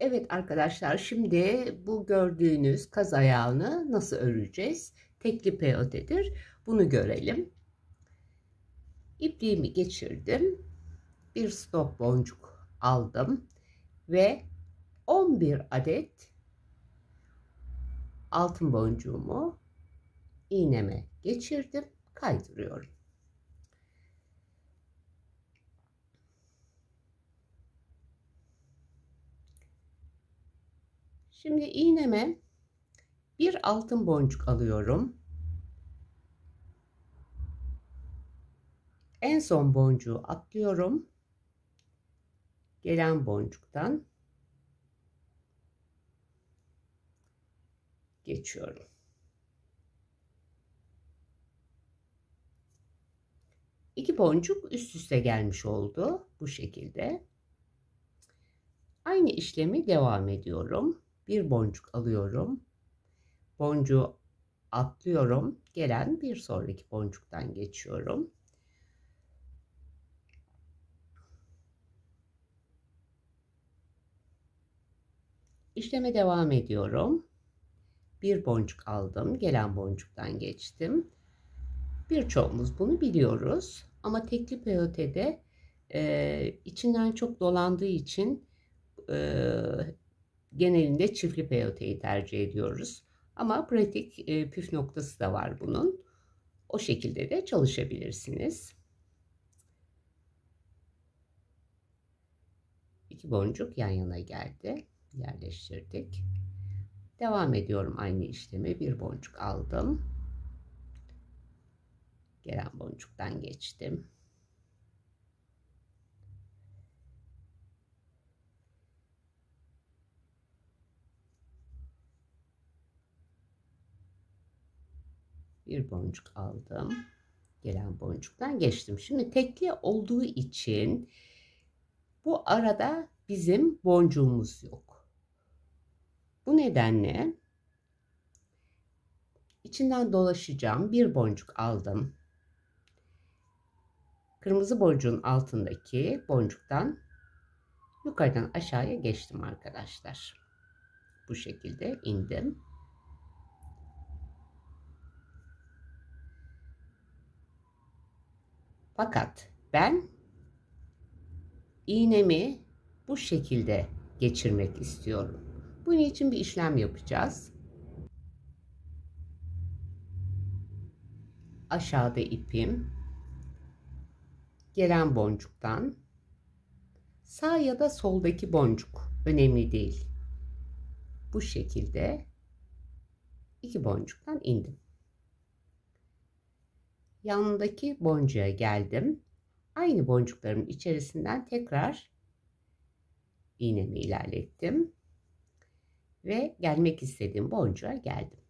Evet arkadaşlar şimdi bu gördüğünüz kaz ayağını nasıl öreceğiz? Tekli peyotedir. Bunu görelim. İpliğimi geçirdim. Bir stop boncuk aldım. Ve 11 adet altın boncuğumu iğneme geçirdim. Kaydırıyorum. Şimdi iğneme bir altın boncuk alıyorum. En son boncuğu atlıyorum. Gelen boncuktan geçiyorum. İki boncuk üst üste gelmiş oldu bu şekilde. Aynı işlemi devam ediyorum bir boncuk alıyorum. Boncuğu atlıyorum. Gelen bir sonraki boncuktan geçiyorum. İşleme devam ediyorum. Bir boncuk aldım. Gelen boncuktan geçtim. Birçoğumuz bunu biliyoruz. Ama tekli peyotede e, içinden çok dolandığı için e, genelinde çiftli peyoteyi tercih ediyoruz. Ama pratik e, püf noktası da var bunun. O şekilde de çalışabilirsiniz. İki boncuk yan yana geldi. Yerleştirdik. Devam ediyorum aynı işlemi. Bir boncuk aldım. Gelen boncuktan geçtim. bir boncuk aldım. Gelen boncuktan geçtim. Şimdi tekli olduğu için bu arada bizim boncuğumuz yok. Bu nedenle içinden dolaşacağım bir boncuk aldım. Kırmızı boncuğun altındaki boncuktan yukarıdan aşağıya geçtim arkadaşlar. Bu şekilde indim. Fakat ben iğnemi bu şekilde geçirmek istiyorum. Bunun için bir işlem yapacağız. Aşağıda ipim gelen boncuktan sağ ya da soldaki boncuk önemli değil. Bu şekilde iki boncuktan indim yanındaki boncuğa geldim. Aynı boncuklarımın içerisinden tekrar iğnemi ilerlettim. Ve gelmek istediğim boncuğa geldim.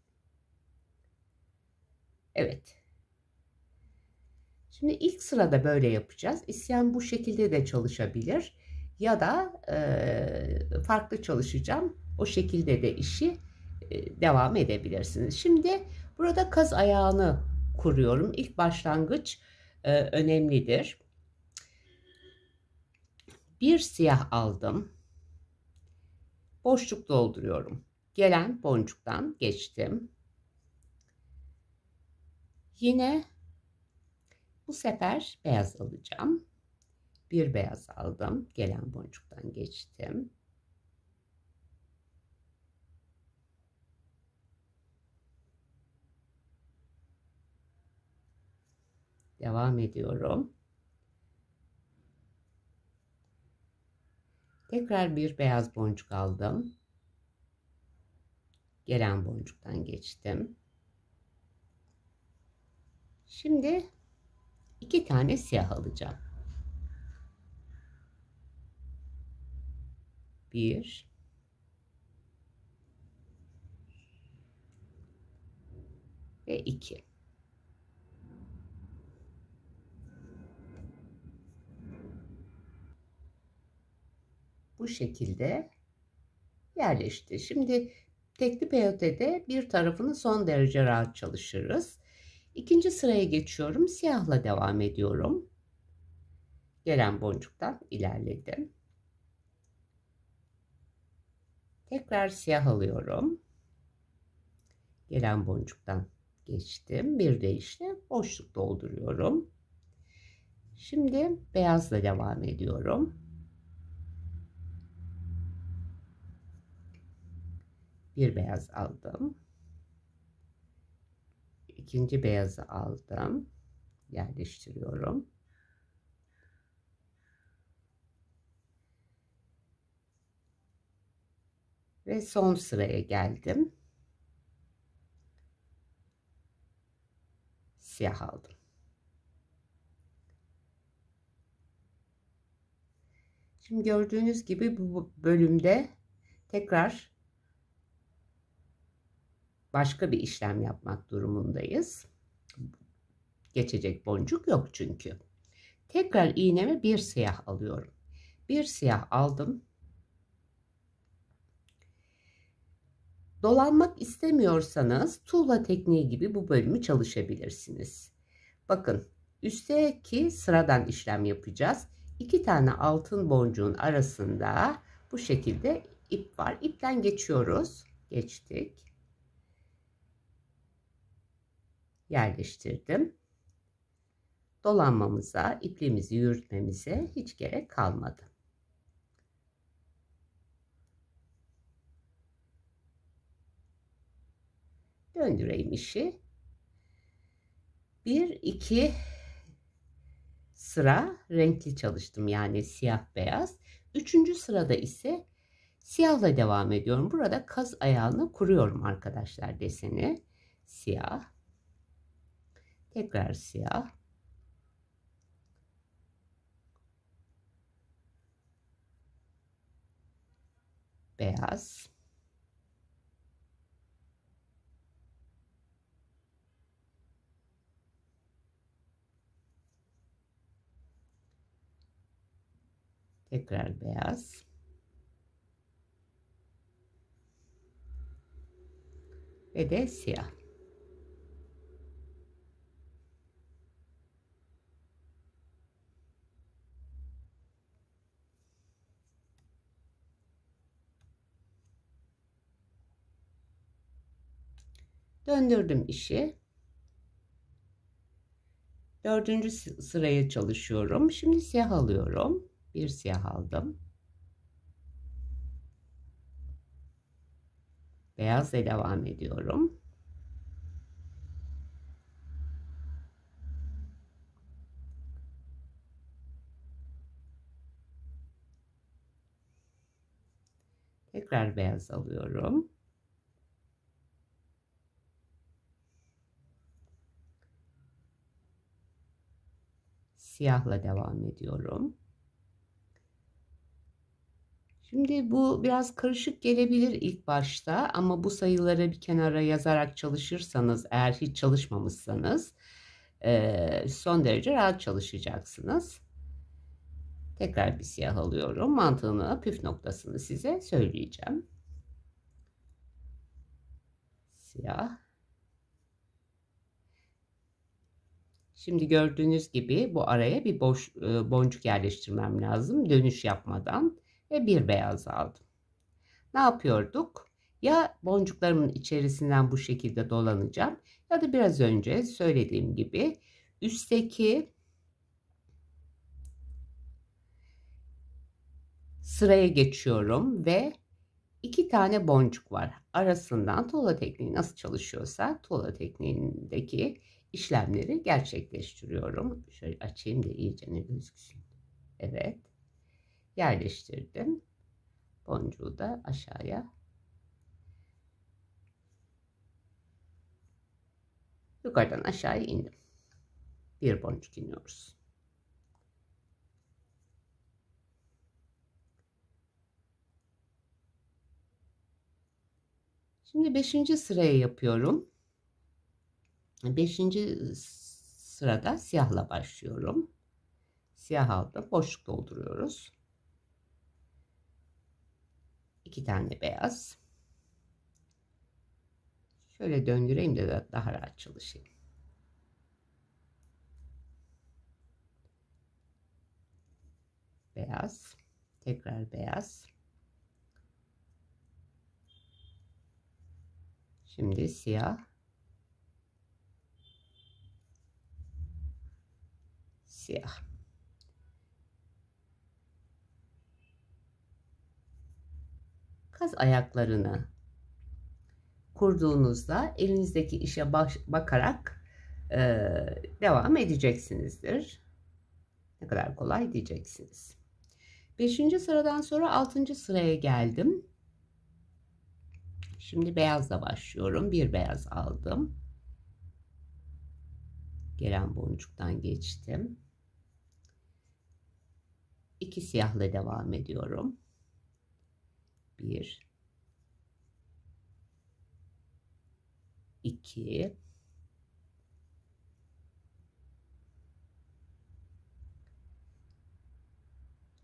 Evet. Şimdi ilk sırada böyle yapacağız. İsyan bu şekilde de çalışabilir. Ya da e, farklı çalışacağım. O şekilde de işi e, devam edebilirsiniz. Şimdi burada kaz ayağını kuruyorum. İlk başlangıç e, önemlidir. Bir siyah aldım. Boşluk dolduruyorum. Gelen boncuktan geçtim. Yine bu sefer beyaz alacağım. Bir beyaz aldım. Gelen boncuktan geçtim. devam ediyorum. Tekrar bir beyaz boncuk aldım. Gelen boncuktan geçtim. Şimdi iki tane siyah alacağım. Bir. Ve iki. bu şekilde yerleşti. Şimdi tekli peyotede bir tarafını son derece rahat çalışırız. İkinci sıraya geçiyorum. Siyahla devam ediyorum. Gelen boncuktan ilerledim. Tekrar siyah alıyorum. Gelen boncuktan geçtim. Bir de işte boşluk dolduruyorum. Şimdi beyazla devam ediyorum. bir beyaz aldım. İkinci beyazı aldım. Yerleştiriyorum. Ve son sıraya geldim. Siyah aldım. Şimdi gördüğünüz gibi bu bölümde tekrar başka bir işlem yapmak durumundayız. Geçecek boncuk yok çünkü. Tekrar iğneme bir siyah alıyorum. Bir siyah aldım. Dolanmak istemiyorsanız tuğla tekniği gibi bu bölümü çalışabilirsiniz. Bakın üstteki sıradan işlem yapacağız. İki tane altın boncuğun arasında bu şekilde ip var. İpten geçiyoruz. Geçtik. yerleştirdim. Dolanmamıza, ipliğimizi yürütmemize hiç gerek kalmadı. Döndüreyim işi. 1 2 sıra renkli çalıştım yani siyah beyaz. Üçüncü sırada ise siyahla devam ediyorum. Burada kaz ayağını kuruyorum arkadaşlar deseni. Siyah. Tekrar siyah. Beyaz. Tekrar beyaz. Ve de siyah. Döndürdüm işi. Dördüncü sıraya çalışıyorum. Şimdi siyah alıyorum. Bir siyah aldım. Beyazla devam ediyorum. Tekrar beyaz alıyorum. siyahla devam ediyorum. Şimdi bu biraz karışık gelebilir ilk başta ama bu sayıları bir kenara yazarak çalışırsanız eğer hiç çalışmamışsanız e, son derece rahat çalışacaksınız. Tekrar bir siyah alıyorum. Mantığını, püf noktasını size söyleyeceğim. Siyah. Şimdi gördüğünüz gibi bu araya bir boş e, boncuk yerleştirmem lazım dönüş yapmadan ve bir beyaz aldım. Ne yapıyorduk? Ya boncuklarımın içerisinden bu şekilde dolanacağım ya da biraz önce söylediğim gibi üstteki sıraya geçiyorum ve iki tane boncuk var. Arasından tuğla tekniği nasıl çalışıyorsa tuğla tekniğindeki işlemleri gerçekleştiriyorum. Şöyle açayım da iyice ne gözüksün. Evet. Yerleştirdim. Boncuğu da aşağıya. Yukarıdan aşağıya indim. Bir boncuk iniyoruz. Şimdi beşinci sırayı yapıyorum. Beşinci ıı, sırada siyahla başlıyorum. Siyah aldım. Boşluk dolduruyoruz. İki tane beyaz. Şöyle döndüreyim de daha rahat çalışayım. Beyaz. Tekrar beyaz. Şimdi siyah. siyah. Kaz ayaklarını kurduğunuzda elinizdeki işe baş, bakarak e, devam edeceksinizdir. Ne kadar kolay diyeceksiniz. Beşinci sıradan sonra altıncı sıraya geldim. Şimdi beyazla başlıyorum. Bir beyaz aldım. Gelen boncuktan geçtim. 2 siyahla devam ediyorum. Bir, iki,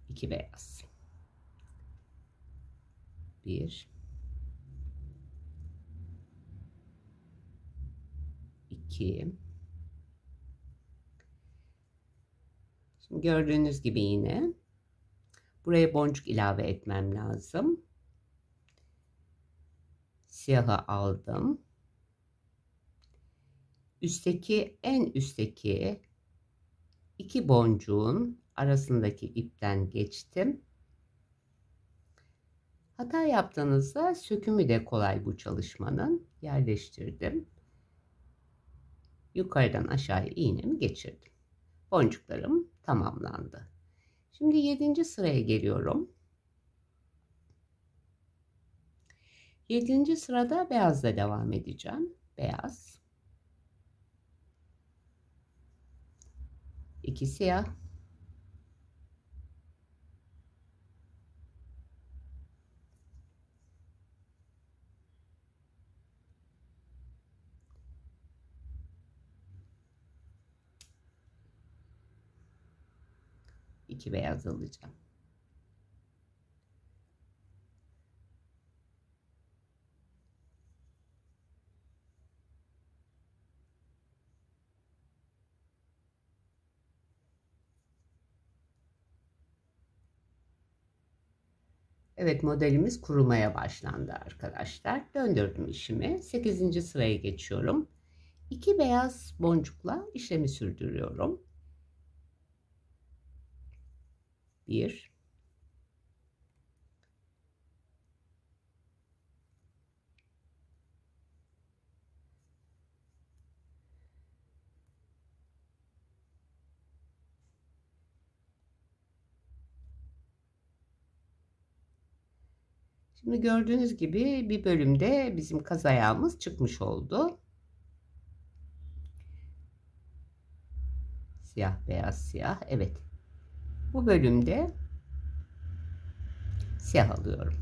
iki beyaz. Bir, iki. Şimdi gördüğünüz gibi yine Buraya boncuk ilave etmem lazım. Siyahı aldım. Üstteki en üstteki iki boncuğun arasındaki ipten geçtim. Hata yaptığınızda sökümü de kolay bu çalışmanın. Yerleştirdim. Yukarıdan aşağıya iğnemi geçirdim. Boncuklarım tamamlandı. Şimdi yedinci sıraya geliyorum. Yedinci sırada beyazla devam edeceğim. Beyaz. 2 siyah. 2 beyaz alacağım. Evet modelimiz kurumaya başlandı arkadaşlar. Döndürdüm işimi. 8. sıraya geçiyorum. 2 beyaz boncukla işlemi sürdürüyorum. 1 Şimdi gördüğünüz gibi bir bölümde bizim kaz ayağımız çıkmış oldu. Siyah beyaz siyah evet. Bu bölümde siyah alıyorum.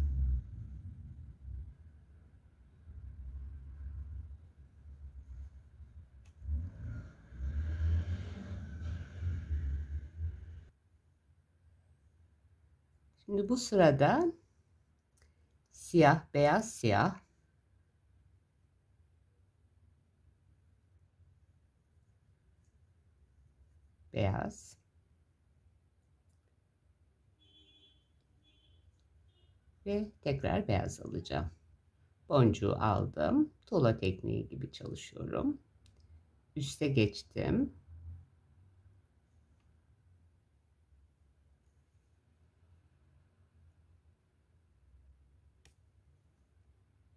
Şimdi bu sırada siyah, beyaz, siyah beyaz ve tekrar beyaz alacağım. Boncuğu aldım. Tola tekniği gibi çalışıyorum. Üste geçtim.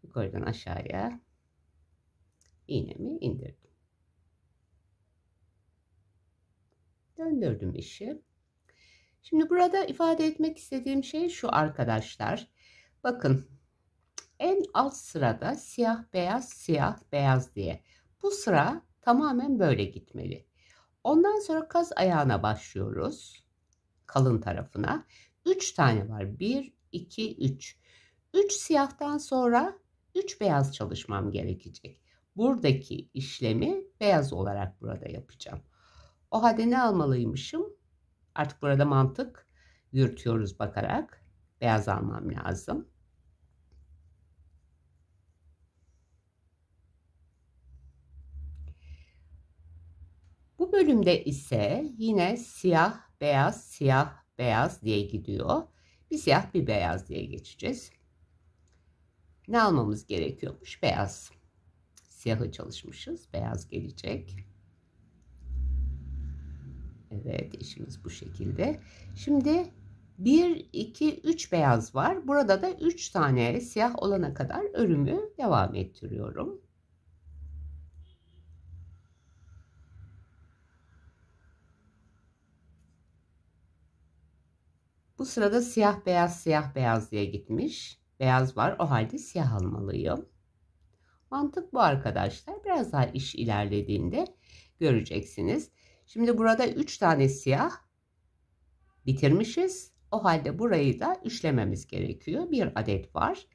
Yukarıdan aşağıya iğnemi indirdim. Döndürdüm işi. Şimdi burada ifade etmek istediğim şey şu arkadaşlar. Bakın en alt sırada siyah beyaz siyah beyaz diye. Bu sıra tamamen böyle gitmeli. Ondan sonra kaz ayağına başlıyoruz. Kalın tarafına. 3 tane var. 1, 2, 3. 3 siyahtan sonra 3 beyaz çalışmam gerekecek. Buradaki işlemi beyaz olarak burada yapacağım. O halde ne almalıymışım? Artık burada mantık yürütüyoruz bakarak. Beyaz almam lazım. bölümde ise yine siyah, beyaz, siyah, beyaz diye gidiyor. Bir siyah, bir beyaz diye geçeceğiz. Ne almamız gerekiyormuş? Beyaz. Siyahı çalışmışız. Beyaz gelecek. Evet, işimiz bu şekilde. Şimdi 1, 2, 3 beyaz var. Burada da 3 tane siyah olana kadar örümü devam ettiriyorum. Bu sırada siyah beyaz siyah beyaz diye gitmiş. Beyaz var o halde siyah almalıyım. Mantık bu arkadaşlar. Biraz daha iş ilerlediğinde göreceksiniz. Şimdi burada 3 tane siyah bitirmişiz. O halde burayı da işlememiz gerekiyor. Bir adet var.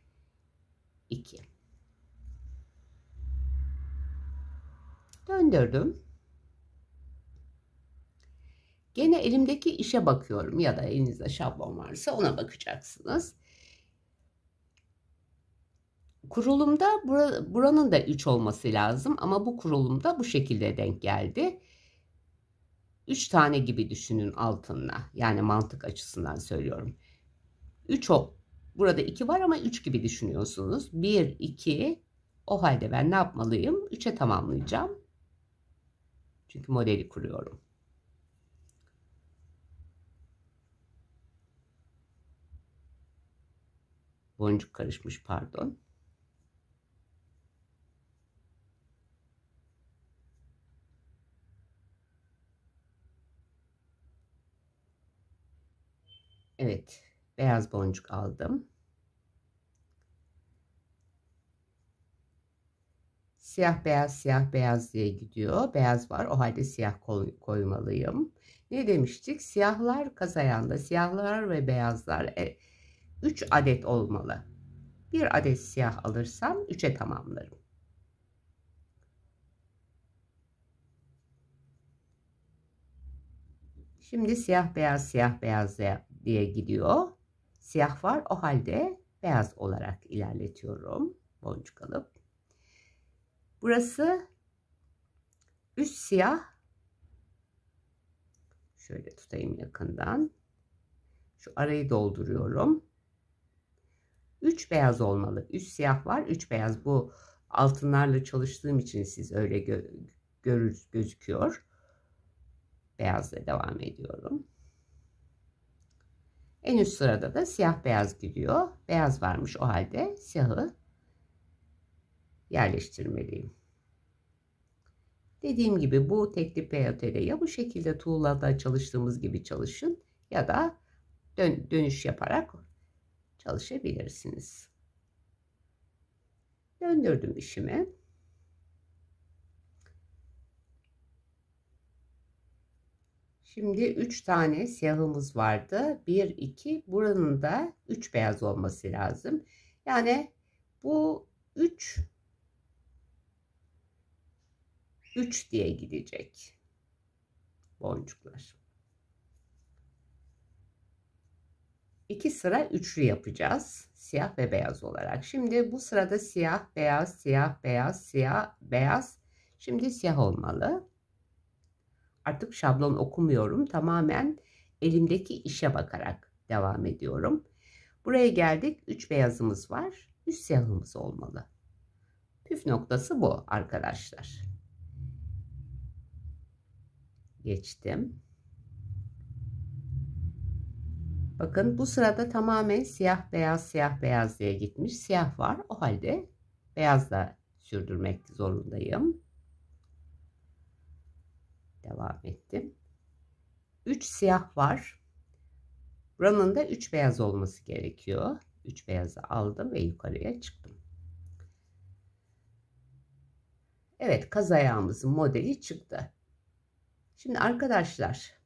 2. Döndürdüm. Gene elimdeki işe bakıyorum ya da elinizde şablon varsa ona bakacaksınız. Kurulumda buranın da 3 olması lazım ama bu kurulumda bu şekilde denk geldi. 3 tane gibi düşünün altınla. Yani mantık açısından söylüyorum. 3 o. Burada 2 var ama 3 gibi düşünüyorsunuz. 1, 2. O halde ben ne yapmalıyım? 3'e tamamlayacağım. Çünkü modeli kuruyorum. boncuk karışmış pardon. Evet, beyaz boncuk aldım. Siyah beyaz siyah beyaz diye gidiyor. Beyaz var. O halde siyah koy, koymalıyım. Ne demiştik? Siyahlar kaz ayağında. Siyahlar ve beyazlar e, 3 adet olmalı. 1 adet siyah alırsam 3'e tamamlarım. Şimdi siyah beyaz siyah beyaz diye gidiyor. Siyah var o halde beyaz olarak ilerletiyorum. Boncuk alıp. Burası üst siyah. Şöyle tutayım yakından. Şu arayı dolduruyorum. 3 beyaz olmalı. 3 siyah var, 3 beyaz. Bu altınlarla çalıştığım için siz öyle gö görür gözüküyor. Beyazla devam ediyorum. En üst sırada da siyah beyaz gidiyor. Beyaz varmış o halde siyahı yerleştirmeliyim. Dediğim gibi bu tekli peyotele ya bu şekilde tuğlada çalıştığımız gibi çalışın ya da dön dönüş yaparak çalışabilirsiniz. Döndürdüm işimi. Şimdi 3 tane siyahımız vardı. 1, 2. Buranın da 3 beyaz olması lazım. Yani bu 3 3 diye gidecek boncuklar. 2 sıra üçlü yapacağız. Siyah ve beyaz olarak. Şimdi bu sırada siyah, beyaz, siyah, beyaz, siyah, beyaz. Şimdi siyah olmalı. Artık şablon okumuyorum. Tamamen elimdeki işe bakarak devam ediyorum. Buraya geldik. 3 beyazımız var. 3 siyahımız olmalı. Püf noktası bu arkadaşlar. Geçtim. Bakın bu sırada tamamen siyah beyaz siyah beyaz diye gitmiş. Siyah var. O halde beyaz da sürdürmek zorundayım. Devam ettim. 3 siyah var. Buranın da 3 beyaz olması gerekiyor. 3 beyazı aldım ve yukarıya çıktım. Evet kaz ayağımızın modeli çıktı. Şimdi arkadaşlar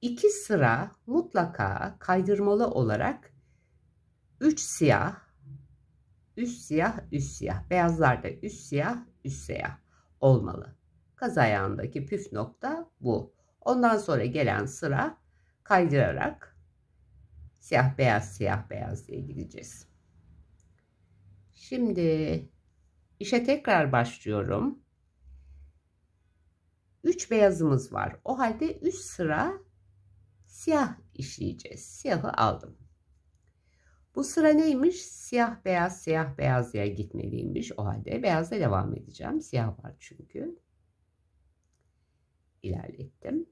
İki sıra mutlaka kaydırmalı olarak üç siyah, üst siyah, üst siyah. beyazlar da üst siyah, üst siyah olmalı. Kaz ayağındaki püf nokta bu. Ondan sonra gelen sıra kaydırarak siyah beyaz siyah beyaz diye gideceğiz. Şimdi işe tekrar başlıyorum. 3 beyazımız var. O halde 3 sıra siyah işleyeceğiz. Siyahı aldım. Bu sıra neymiş? Siyah beyaz siyah beyaz diye gitmeliymiş. O halde beyazla devam edeceğim. Siyah var çünkü. İlerlettim.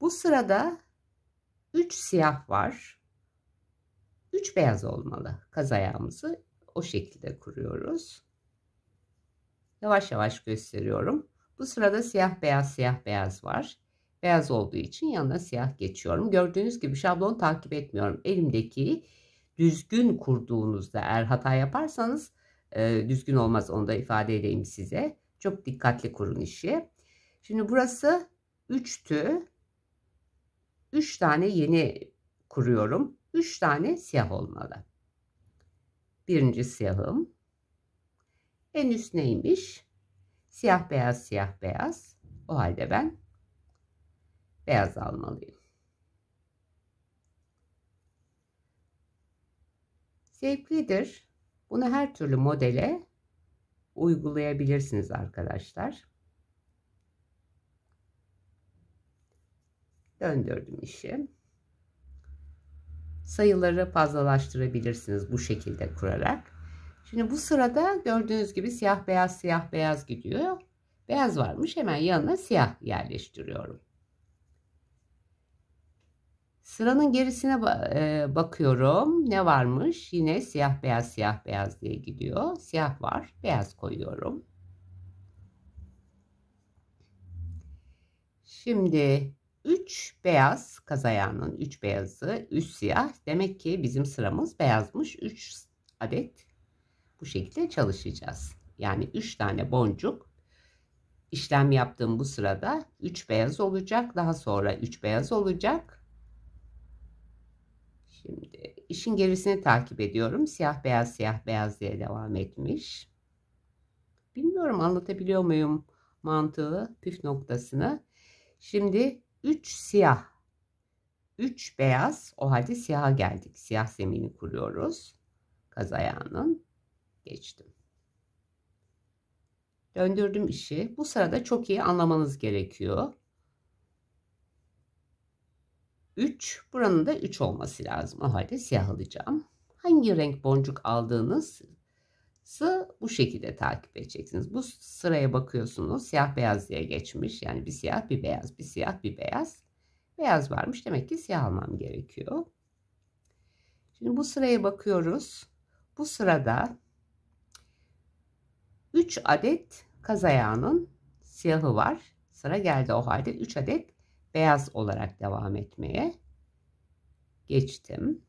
Bu sırada 3 siyah var. 3 beyaz olmalı. Kaz ayağımızı o şekilde kuruyoruz. Yavaş yavaş gösteriyorum. Bu sırada siyah beyaz siyah beyaz var beyaz olduğu için yanına siyah geçiyorum. Gördüğünüz gibi şablon takip etmiyorum. Elimdeki düzgün kurduğunuzda eğer hata yaparsanız e, düzgün olmaz onu da ifade edeyim size. Çok dikkatli kurun işi. Şimdi burası üçtü. Üç tane yeni kuruyorum. Üç tane siyah olmalı. Birinci siyahım. En üst neymiş? Siyah beyaz siyah beyaz. O halde ben beyaz almalıyım. Zevklidir. Bunu her türlü modele uygulayabilirsiniz arkadaşlar. Döndürdüm işi. Sayıları fazlalaştırabilirsiniz bu şekilde kurarak. Şimdi bu sırada gördüğünüz gibi siyah beyaz siyah beyaz gidiyor. Beyaz varmış hemen yanına siyah yerleştiriyorum. Sıranın gerisine e, bakıyorum. Ne varmış? Yine siyah beyaz siyah beyaz diye gidiyor. Siyah var. Beyaz koyuyorum. Şimdi 3 beyaz kaz ayağının 3 beyazı 3 siyah. Demek ki bizim sıramız beyazmış. 3 adet bu şekilde çalışacağız. Yani 3 tane boncuk işlem yaptığım bu sırada 3 beyaz olacak. Daha sonra 3 beyaz olacak. Şimdi işin gerisini takip ediyorum. Siyah beyaz siyah beyaz diye devam etmiş. Bilmiyorum anlatabiliyor muyum mantığı, püf noktasını. Şimdi 3 siyah, 3 beyaz o halde siyaha geldik. Siyah zemini kuruyoruz. Kaz ayağının geçtim. Döndürdüm işi. Bu sırada çok iyi anlamanız gerekiyor. 3. Buranın da 3 olması lazım. O halde siyah alacağım. Hangi renk boncuk aldığınız bu şekilde takip edeceksiniz. Bu sıraya bakıyorsunuz. Siyah beyaz diye geçmiş. Yani bir siyah bir beyaz, bir siyah bir beyaz. Beyaz varmış. Demek ki siyah almam gerekiyor. Şimdi bu sıraya bakıyoruz. Bu sırada 3 adet kaz ayağının siyahı var. Sıra geldi o halde 3 adet beyaz olarak devam etmeye geçtim.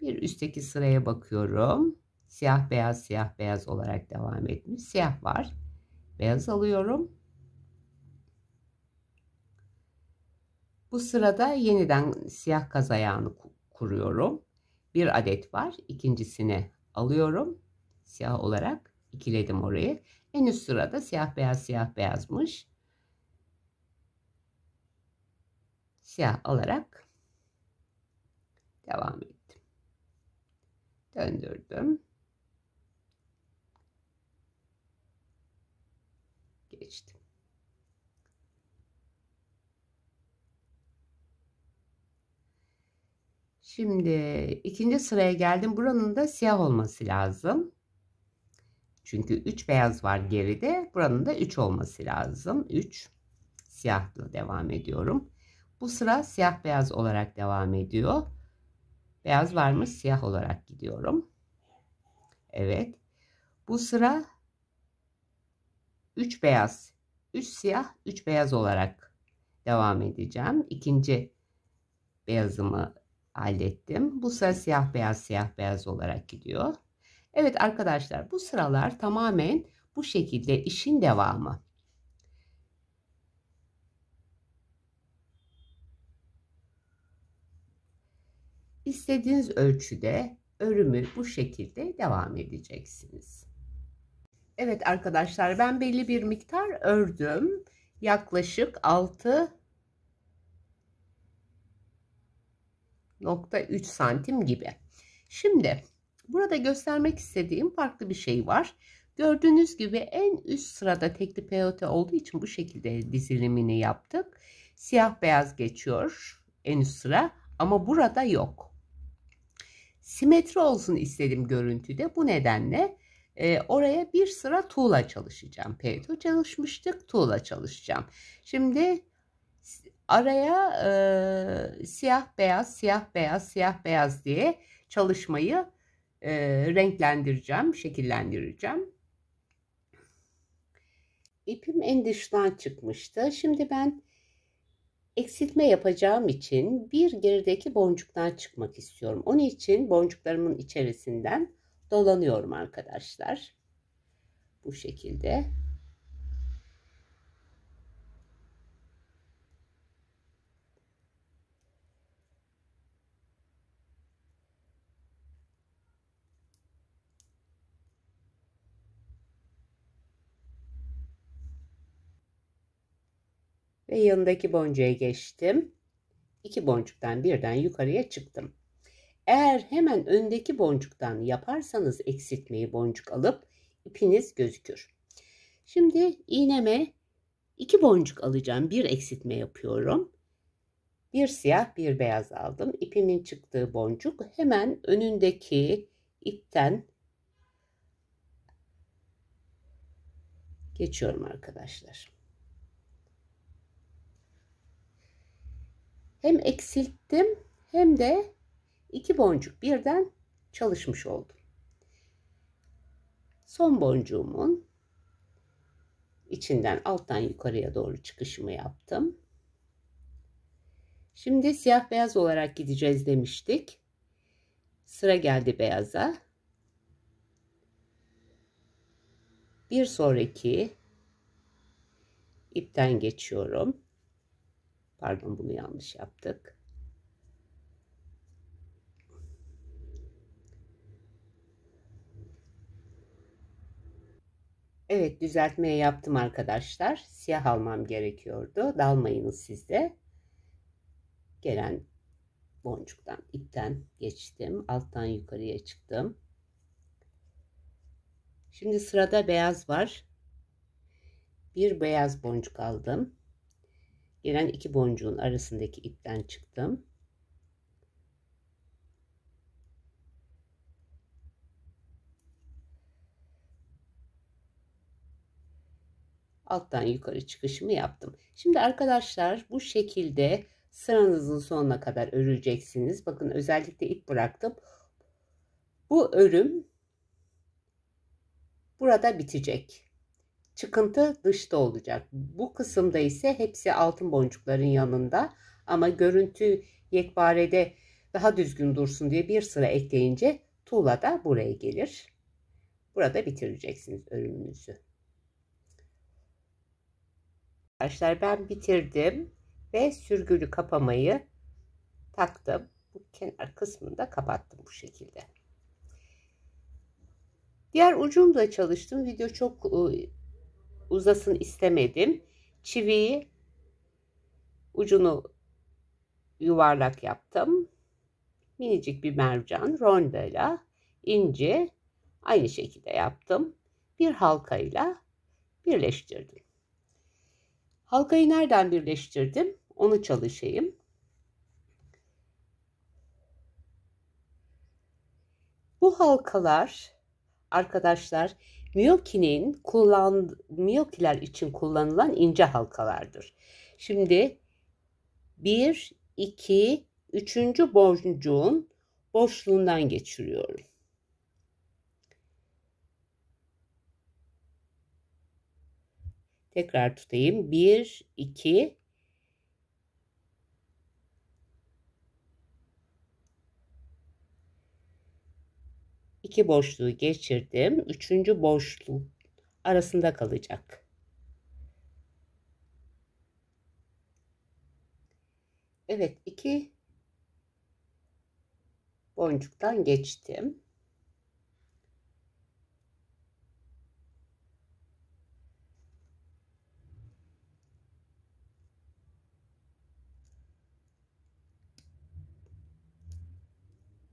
Bir üstteki sıraya bakıyorum. Siyah beyaz siyah beyaz olarak devam etmiş. Siyah var. Beyaz alıyorum. Bu sırada yeniden siyah kaz ayağını kuruyorum. Bir adet var. İkincisini alıyorum. Siyah olarak ikiledim orayı. En üst sırada siyah beyaz siyah beyazmış. siyah alarak devam ettim. Döndürdüm. Geçtim. Şimdi ikinci sıraya geldim. Buranın da siyah olması lazım. Çünkü 3 beyaz var geride. Buranın da 3 olması lazım. 3 siyahla devam ediyorum. Bu sıra siyah beyaz olarak devam ediyor. Beyaz var mı? siyah olarak gidiyorum. Evet. Bu sıra 3 beyaz, 3 siyah, 3 beyaz olarak devam edeceğim. İkinci beyazımı hallettim. Bu sıra siyah beyaz siyah beyaz olarak gidiyor. Evet arkadaşlar bu sıralar tamamen bu şekilde işin devamı. İstediğiniz ölçüde örümü bu şekilde devam edeceksiniz. Evet arkadaşlar ben belli bir miktar ördüm. Yaklaşık 6.3 santim gibi. Şimdi burada göstermek istediğim farklı bir şey var. Gördüğünüz gibi en üst sırada tekli peyote olduğu için bu şekilde dizilimini yaptık. Siyah beyaz geçiyor en üst sıra ama burada yok simetri olsun istedim görüntüde. Bu nedenle e, oraya bir sıra tuğla çalışacağım. Peyto çalışmıştık, tuğla çalışacağım. Şimdi araya e, siyah beyaz, siyah beyaz, siyah beyaz diye çalışmayı e, renklendireceğim, şekillendireceğim. İpim en dıştan çıkmıştı. Şimdi ben eksiltme yapacağım için bir gerideki boncuktan çıkmak istiyorum. Onun için boncuklarımın içerisinden dolanıyorum arkadaşlar. Bu şekilde ve yanındaki boncuğa geçtim. İki boncuktan birden yukarıya çıktım. Eğer hemen öndeki boncuktan yaparsanız eksiltmeyi boncuk alıp ipiniz gözükür. Şimdi iğneme iki boncuk alacağım. Bir eksiltme yapıyorum. Bir siyah bir beyaz aldım. İpimin çıktığı boncuk hemen önündeki ipten geçiyorum arkadaşlar. hem eksilttim hem de iki boncuk birden çalışmış oldum. Son boncuğumun içinden alttan yukarıya doğru çıkışımı yaptım. Şimdi siyah beyaz olarak gideceğiz demiştik. Sıra geldi beyaza. Bir sonraki ipten geçiyorum. Pardon bunu yanlış yaptık. Evet düzeltmeye yaptım arkadaşlar. Siyah almam gerekiyordu. Dalmayınız sizde. Gelen boncuktan, ipten geçtim. Alttan yukarıya çıktım. Şimdi sırada beyaz var. Bir beyaz boncuk aldım gelen iki boncuğun arasındaki ipten çıktım. alttan yukarı çıkışımı yaptım. Şimdi arkadaşlar bu şekilde sıranızın sonuna kadar öreceksiniz. Bakın özellikle ip bıraktım. Bu örüm burada bitecek. Çıkıntı dışta olacak. Bu kısımda ise hepsi altın boncukların yanında ama görüntü yekparede daha düzgün dursun diye bir sıra ekleyince tuğla da buraya gelir. Burada bitireceksiniz örümünüzü. Arkadaşlar ben bitirdim ve sürgülü kapamayı taktım. Bu kenar kısmını da kapattım bu şekilde. Diğer ucumda çalıştım. Video çok ıı, uzasın istemedim. Çiviyi ucunu yuvarlak yaptım. Minicik bir mercan rondayla ince aynı şekilde yaptım. Bir halkayla birleştirdim. Halkayı nereden birleştirdim? Onu çalışayım. Bu halkalar arkadaşlar Miyoki'nin kullan, Miyoki'ler için kullanılan ince halkalardır. Şimdi 1, 2, 3. boncuğun boşluğundan geçiriyorum. Tekrar tutayım. 1, 2, İki boşluğu geçirdim. Üçüncü boşluğun arasında kalacak. Evet iki boncuktan geçtim.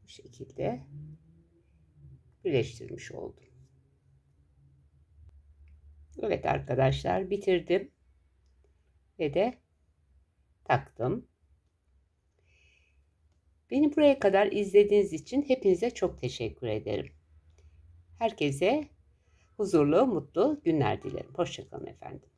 Bu şekilde birleştirmiş oldum. Evet arkadaşlar bitirdim. Ve de taktım. Beni buraya kadar izlediğiniz için hepinize çok teşekkür ederim. Herkese huzurlu, mutlu günler dilerim. Hoşçakalın efendim.